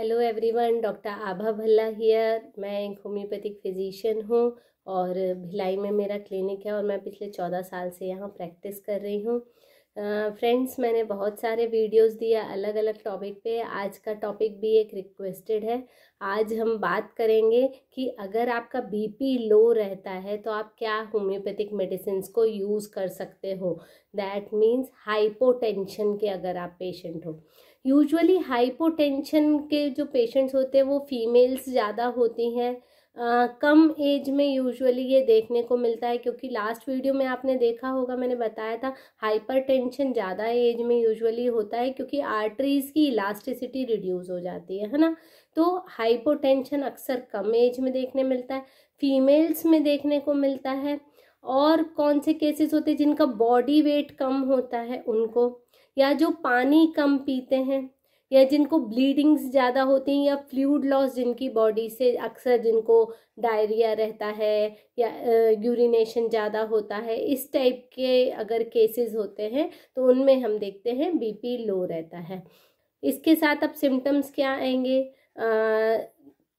hello everyone doctor Abha Bhalla here मैं एक homeopathic physician हूँ और भिलाई में मेरा क्लिनिक है और मैं पिछले चौदह साल से यहाँ प्रैक्टिस कर रही हूँ फ्रेंड्स मैंने बहुत सारे वीडियोस दिए अलग अलग टॉपिक पे आज का टॉपिक भी एक रिक्वेस्टेड है आज हम बात करेंगे कि अगर आपका बीपी लो रहता है तो आप क्या होम्योपैथिक मेडिसिन को यूज़ कर सकते हो दैट मीन्स हाइपोटेंशन के अगर आप पेशेंट हो यूजुअली हाइपोटेंशन के जो पेशेंट्स होते हैं वो फीमेल्स ज़्यादा होती हैं कम एज में यूजुअली ये देखने को मिलता है क्योंकि लास्ट वीडियो में आपने देखा होगा मैंने बताया था हाइपरटेंशन ज़्यादा एज में यूजुअली होता है क्योंकि आर्टरीज़ की इलास्टिसिटी रिड्यूस हो जाती है है ना तो हाइपोटेंशन अक्सर कम एज में देखने मिलता है फीमेल्स में देखने को मिलता है और कौन से केसेस होते हैं जिनका बॉडी वेट कम होता है उनको या जो पानी कम पीते हैं या जिनको ब्लीडिंग्स ज़्यादा होती हैं या फ्लूड लॉस जिनकी बॉडी से अक्सर जिनको डायरिया रहता है या यूरिनेशन ज़्यादा होता है इस टाइप के अगर केसेस होते हैं तो उनमें हम देखते हैं बीपी लो रहता है इसके साथ अब सिम्टम्स क्या आएंगे आ,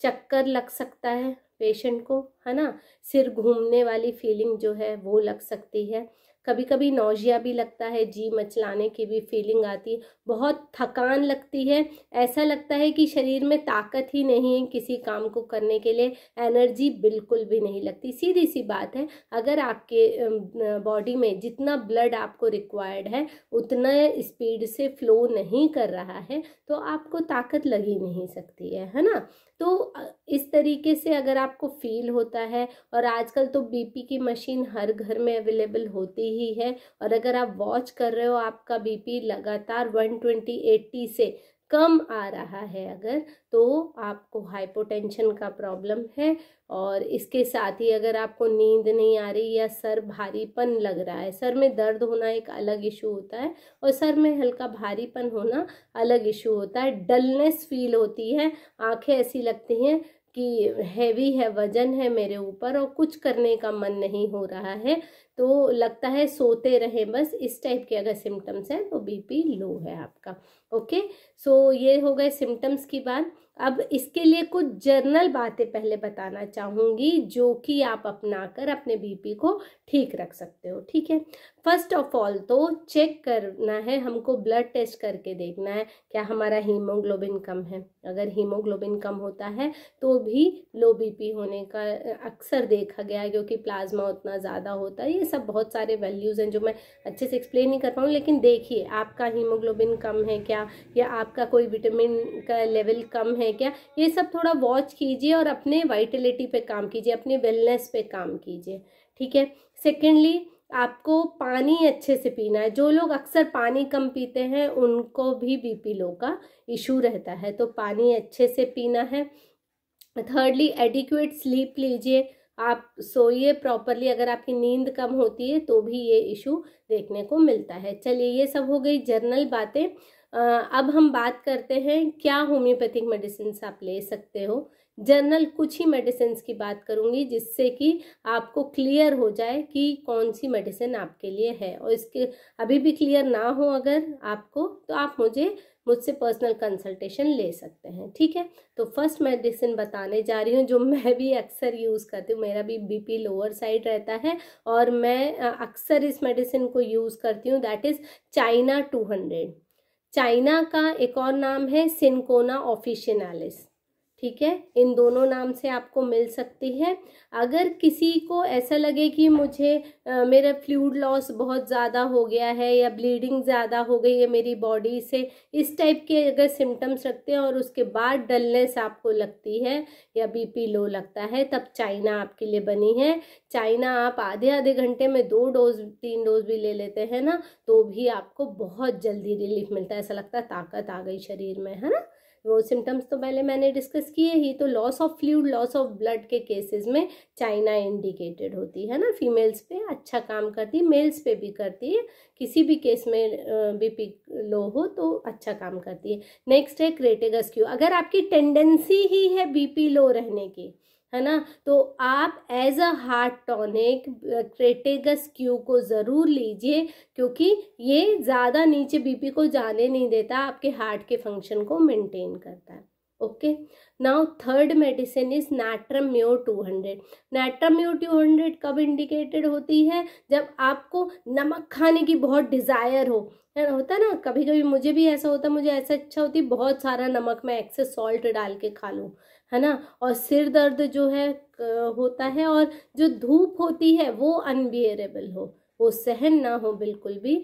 चक्कर लग सकता है पेशेंट को है ना सिर घूमने वाली फीलिंग जो है वो लग सकती है कभी कभी नौजिया भी लगता है जी मचलाने की भी फीलिंग आती है बहुत थकान लगती है ऐसा लगता है कि शरीर में ताकत ही नहीं है किसी काम को करने के लिए एनर्जी बिल्कुल भी नहीं लगती सीधी सी बात है अगर आपके बॉडी में जितना ब्लड आपको रिक्वायर्ड है उतना स्पीड से फ्लो नहीं कर रहा है तो आपको ताकत लग ही नहीं सकती है है ना तो इस तरीके से अगर आपको फील होता है और आजकल तो बीपी की मशीन हर घर में अवेलेबल होती ही है और अगर आप वॉच कर रहे हो आपका बीपी लगातार 120 80 से कम आ रहा है अगर तो आपको हाइपोटेंशन का प्रॉब्लम है और इसके साथ ही अगर आपको नींद नहीं आ रही या सर भारीपन लग रहा है सर में दर्द होना एक अलग इशू होता है और सर में हल्का भारीपन होना अलग इशू होता है डलनेस फील होती है आंखें ऐसी लगती हैं कि हैवी है वजन है मेरे ऊपर और कुछ करने का मन नहीं हो रहा है तो लगता है सोते रहे बस इस टाइप के अगर सिम्टम्स हैं तो बीपी लो है आपका ओके सो ये हो गए सिम्टम्स की बात अब इसके लिए कुछ जर्नल बातें पहले बताना चाहूँगी जो कि आप अपना कर अपने बीपी को ठीक रख सकते हो ठीक है फर्स्ट ऑफ ऑल तो चेक करना है हमको ब्लड टेस्ट करके देखना है क्या हमारा हीमोग्लोबिन कम है अगर हीमोग्लोबिन कम होता है तो भी लो बीपी होने का अक्सर देखा गया है क्योंकि प्लाज्मा उतना ज़्यादा होता है ये सब बहुत सारे वैल्यूज़ हैं जो मैं अच्छे से एक्सप्लेन नहीं कर पाऊँ लेकिन देखिए आपका हीमोग्लोबिन कम है क्या या आपका कोई विटामिन का लेवल कम है हैं क्या ये सब थोड़ा वॉच कीजिए और अपने वाइटलिटी पे काम कीजिए अपने वेलनेस पे काम कीजिए ठीक है सेकेंडली आपको पानी अच्छे से पीना है जो लोग अक्सर पानी कम पीते हैं उनको भी बीपी लो का इशू रहता है तो पानी अच्छे से पीना है थर्डली एडिक्वेट स्लीप लीजिए आप सोइए प्रॉपरली अगर आपकी नींद कम होती है तो भी ये इशू देखने को मिलता है चलिए ये सब हो गई जर्नल बातें अब हम बात करते हैं क्या होम्योपैथिक मेडिसिन आप ले सकते हो जनरल कुछ ही मेडिसिन की बात करूँगी जिससे कि आपको क्लियर हो जाए कि कौन सी मेडिसिन आपके लिए है और इसके अभी भी क्लियर ना हो अगर आपको तो आप मुझे मुझसे पर्सनल कंसल्टेशन ले सकते हैं ठीक है तो फर्स्ट मेडिसिन बताने जा रही हूँ जो मैं भी अक्सर यूज़ करती हूँ मेरा भी बीपी लोअर साइड रहता है और मैं अक्सर इस मेडिसिन को यूज़ करती हूँ that is China two hundred China का एक और नाम है सिनकोना ऑफिशियनालिस ठीक है इन दोनों नाम से आपको मिल सकती है अगर किसी को ऐसा लगे कि मुझे आ, मेरा फ्लूड लॉस बहुत ज़्यादा हो गया है या ब्लीडिंग ज़्यादा हो गई है मेरी बॉडी से इस टाइप के अगर सिम्टम्स रखते हैं और उसके बाद डलनेस आपको लगती है या बीपी लो लगता है तब चाइना आपके लिए बनी है चाइना आप आधे आधे घंटे में दो डोज तीन डोज भी ले लेते हैं ना तो भी आपको बहुत जल्दी रिलीफ मिलता है ऐसा लगता है ताकत आ गई शरीर में है ना वो सिम्टम्स तो पहले मैंने डिस्कस किए ही तो loss of fluid loss of blood के केसेस में चाइना इंडिकेटेड होती है ना फीमेल्स पे अच्छा काम करती है मेल्स पे भी करती है किसी भी केस में बीपी लो हो तो अच्छा काम करती है नेक्स्ट है क्रेटेगस क्यू अगर आपकी टेंडेंसी ही है बीपी लो रहने की है ना तो आप as a heart tonic Crataegus Q को ज़रूर लीजिए क्योंकि ये ज़्यादा नीचे बीपी को जाने नहीं देता आपके हार्ट के फंक्शन को मेंटेन करता है okay now third medicine is natrum mur two hundred natrum mur two hundred कब इंडिकेटेड होती है जब आपको नमक खाने की बहुत डिज़ायर हो है ना होता ना कभी कभी मुझे भी ऐसा होता मुझे ऐसा अच्छा होती बहुत सारा नमक मैं एक्सेस सॉल्ट डाल के खा लूँ है ना और सिर दर्द जो है होता है और जो धूप होती है वो अनबियरेबल हो वो सहन ना हो बिल्कुल भी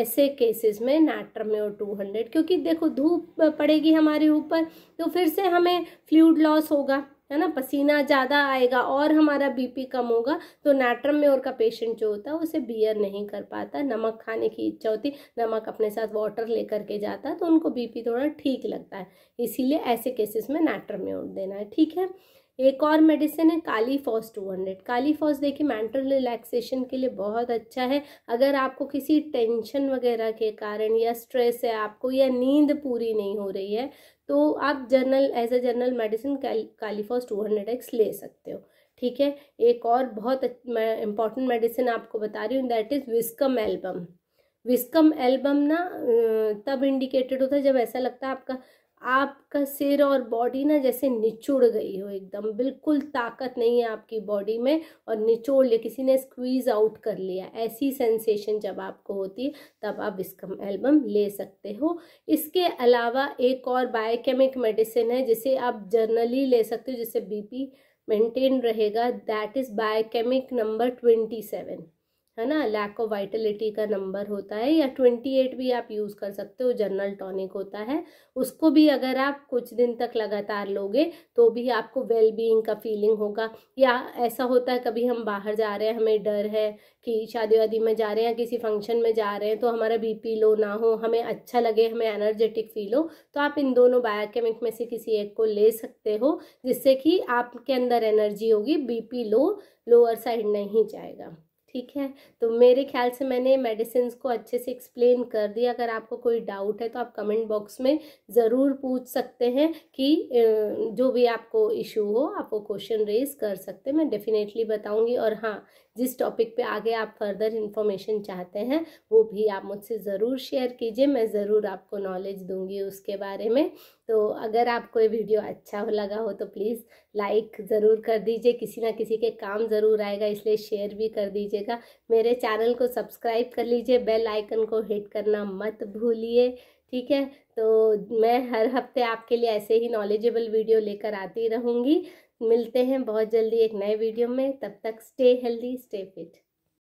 ऐसे केसेस में नाट्रम्योर टू हंड्रेड क्योंकि देखो धूप पड़ेगी हमारे ऊपर तो फिर से हमें फ्लूड लॉस होगा है ना पसीना ज़्यादा आएगा और हमारा बीपी कम होगा तो नाट्रम में का पेशेंट जो होता है उसे बियर नहीं कर पाता नमक खाने की इच्छा होती नमक अपने साथ वाटर लेकर के जाता तो उनको बीपी थोड़ा ठीक लगता है इसीलिए ऐसे केसेस में नाट्रम में देना है ठीक है एक और मेडिसिन है kali phos two hundred kali phos देखिए मेंटल रिलैक्सेशन के लिए बहुत अच्छा है अगर आपको किसी टेंशन वगैरह के कारण या स्ट्रेस है आपको या नींद पूरी नहीं हो रही है तो आप general as a general medicine kali phos two hundred X ले सकते हो ठीक है एक और बहुत इंपॉर्टेंट मेडिसिन आपको बता रही हूँ that is viscum album viscum album ना तब इंडिकेटेड होता है जब ऐसा लगता है आपका आपका सिर और बॉडी ना जैसे निचुड़ गई हो एकदम बिल्कुल ताकत नहीं है आपकी बॉडी में और निचोड़ लिया किसी ने स्क्वीज़ आउट कर लिया ऐसी सेंसेशन जब आपको होती तब आप इसका एल्बम ले सकते हो इसके अलावा एक और बायोकेमिक मेडिसिन है जिसे आप जर्नली ले सकते हो जिससे बीपी मेंटेन रहेगा that is biochemic number twenty seven है ना लैक ऑफ वाइटलिटी का नंबर होता है या ट्वेंटी एट भी आप यूज़ कर सकते हो जनरल टॉनिक होता है उसको भी अगर आप कुछ दिन तक लगातार लोगे तो भी आपको वेल बीइंग का फीलिंग होगा या ऐसा होता है कभी हम बाहर जा रहे हैं हमें डर है कि शादी वादी में जा रहे हैं किसी फंक्शन में जा रहे हैं तो हमारा बी लो ना हो हमें अच्छा लगे हमें एनर्जेटिक फील हो तो आप इन दोनों बायोकेमिक में से किसी एक को ले सकते हो जिससे कि आपके अंदर एनर्जी होगी बी लो लोअर साइड नहीं जाएगा ठीक है तो मेरे ख्याल से मैंने मेडिसिन को अच्छे से एक्सप्लेन कर दिया अगर आपको कोई डाउट है तो आप कमेंट बॉक्स में ज़रूर पूछ सकते हैं कि जो भी आपको इशू हो आप वो क्वेश्चन रेज कर सकते हैं मैं डेफिनेटली बताऊँगी और हाँ जिस टॉपिक पे आगे आप फर्दर इन्फॉर्मेशन चाहते हैं वो भी आप मुझसे ज़रूर शेयर कीजिए मैं ज़रूर आपको नॉलेज दूंगी उसके बारे में तो अगर आपको ये वीडियो अच्छा हो लगा हो तो प्लीज़ लाइक ज़रूर कर दीजिए किसी ना किसी के काम ज़रूर आएगा इसलिए शेयर भी कर दीजिएगा मेरे चैनल को सब्सक्राइब कर लीजिए बेल आइकन को हिट करना मत भूलिए ठीक है तो मैं हर हफ्ते आपके लिए ऐसे ही नॉलेजेबल वीडियो लेकर आती रहूँगी मिलते हैं बहुत जल्दी एक नए वीडियो में तब तक स्टे हेल्दी स्टे फिट